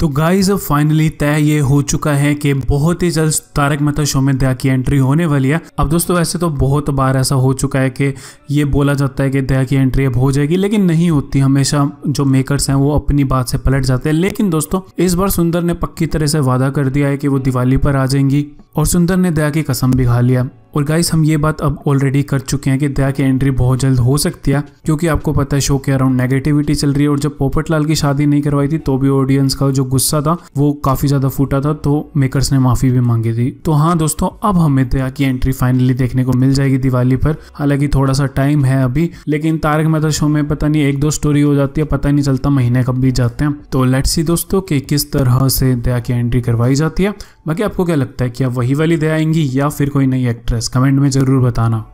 तो गाइज अब फाइनली तय ये हो चुका है कि बहुत ही जल्द तारक मेहता शो में दया की एंट्री होने वाली है अब दोस्तों वैसे तो बहुत बार ऐसा हो चुका है कि ये बोला जाता है कि दया की एंट्री अब हो जाएगी लेकिन नहीं होती हमेशा जो मेकर्स हैं वो अपनी बात से पलट जाते हैं लेकिन दोस्तों इस बार सुंदर ने पक्की तरह से वादा कर दिया है कि वो दिवाली पर आ जाएंगी और सुंदर ने दया की कसम भी खा लिया और गाइस हम ये बात अब ऑलरेडी कर चुके हैं कि दया की एंट्री बहुत जल्द हो सकती है क्योंकि आपको पता है शो के अराउंड नेगेटिविटी चल रही है और जब लाल की शादी नहीं करवाई थी तो भी ऑडियंस का जो गुस्सा था वो काफी ज्यादा फूटा था तो मेकर्स ने माफी भी मांगी थी तो हाँ दोस्तों अब हमें दया की एंट्री फाइनली देखने को मिल जाएगी दिवाली पर हालांकि थोड़ा सा टाइम है अभी लेकिन तारक मेहता शो में पता नहीं एक दो स्टोरी हो जाती है पता नहीं चलता महीने कब भी जाते हैं तो लेट सी दोस्तों की किस तरह से दया की एंट्री करवाई जाती है बाकी आपको क्या लगता है क्या वही वाली दया आएंगी या फिर कोई नई एक्ट्रेस कमेंट में ज़रूर बताना